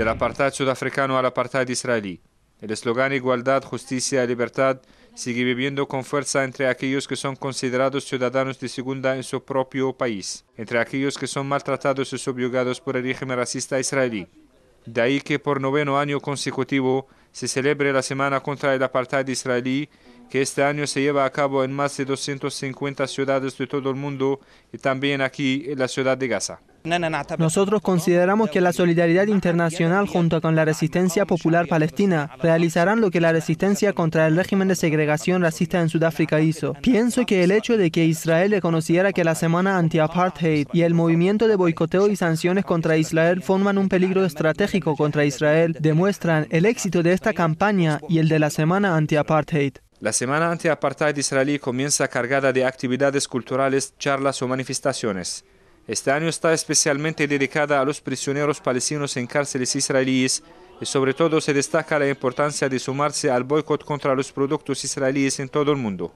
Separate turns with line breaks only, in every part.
del apartheid sudafricano al apartheid israelí. El eslogan igualdad, justicia y libertad sigue viviendo con fuerza entre aquellos que son considerados ciudadanos de segunda en su propio país, entre aquellos que son maltratados y subyugados por el régimen racista israelí. De ahí que por noveno año consecutivo se celebre la Semana contra el Apartheid israelí, que este año se lleva a cabo en más de 250 ciudades de todo el mundo y también aquí en la ciudad de Gaza.
Nosotros consideramos que la solidaridad internacional junto con la resistencia popular palestina realizarán lo que la resistencia contra el régimen de segregación racista en Sudáfrica hizo. Pienso que el hecho de que Israel reconociera que la semana anti-apartheid y el movimiento de boicoteo y sanciones contra Israel forman un peligro estratégico contra Israel demuestran el éxito de esta campaña y el de la semana anti-apartheid.
La semana anti israelí comienza cargada de actividades culturales, charlas o manifestaciones. Este año está especialmente dedicada a los prisioneros palestinos en cárceles israelíes y sobre todo se destaca la importancia de sumarse al boicot contra los productos israelíes en todo el mundo.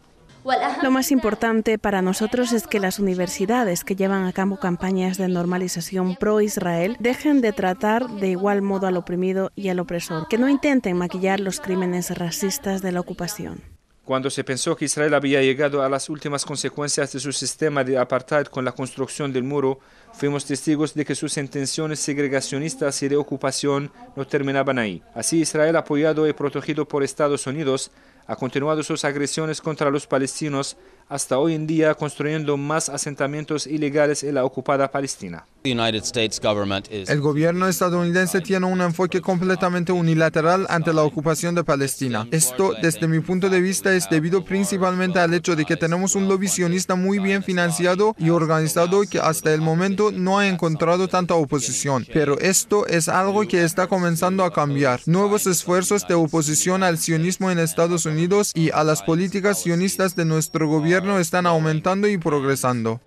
Lo más importante para nosotros es que las universidades que llevan a cabo campañas de normalización pro-Israel dejen de tratar de igual modo al oprimido y al opresor, que no intenten maquillar los crímenes racistas de la ocupación.
Cuando se pensó que Israel había llegado a las últimas consecuencias de su sistema de apartheid con la construcción del muro, fuimos testigos de que sus intenciones segregacionistas y de ocupación no terminaban ahí. Así Israel, apoyado y protegido por Estados Unidos, ha continuado sus agresiones contra los palestinos hasta hoy en día construyendo más asentamientos ilegales en la ocupada
Palestina. El
gobierno estadounidense tiene un enfoque completamente unilateral ante la ocupación de Palestina. Esto, desde mi punto de vista, es debido principalmente al hecho de que tenemos un lobby sionista muy bien financiado y organizado que hasta el momento no ha encontrado tanta oposición. Pero esto es algo que está comenzando a cambiar. Nuevos esfuerzos de oposición al sionismo en Estados Unidos y a las políticas sionistas de nuestro gobierno están aumentando y progresando.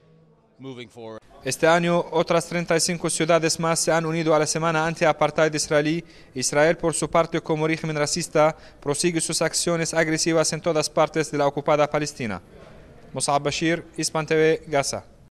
Este año, otras 35 ciudades más se han unido a la semana anti-apartheid israelí. Israel, por su parte, como régimen racista, prosigue sus acciones agresivas en todas partes de la ocupada Palestina. Bashir, Gaza.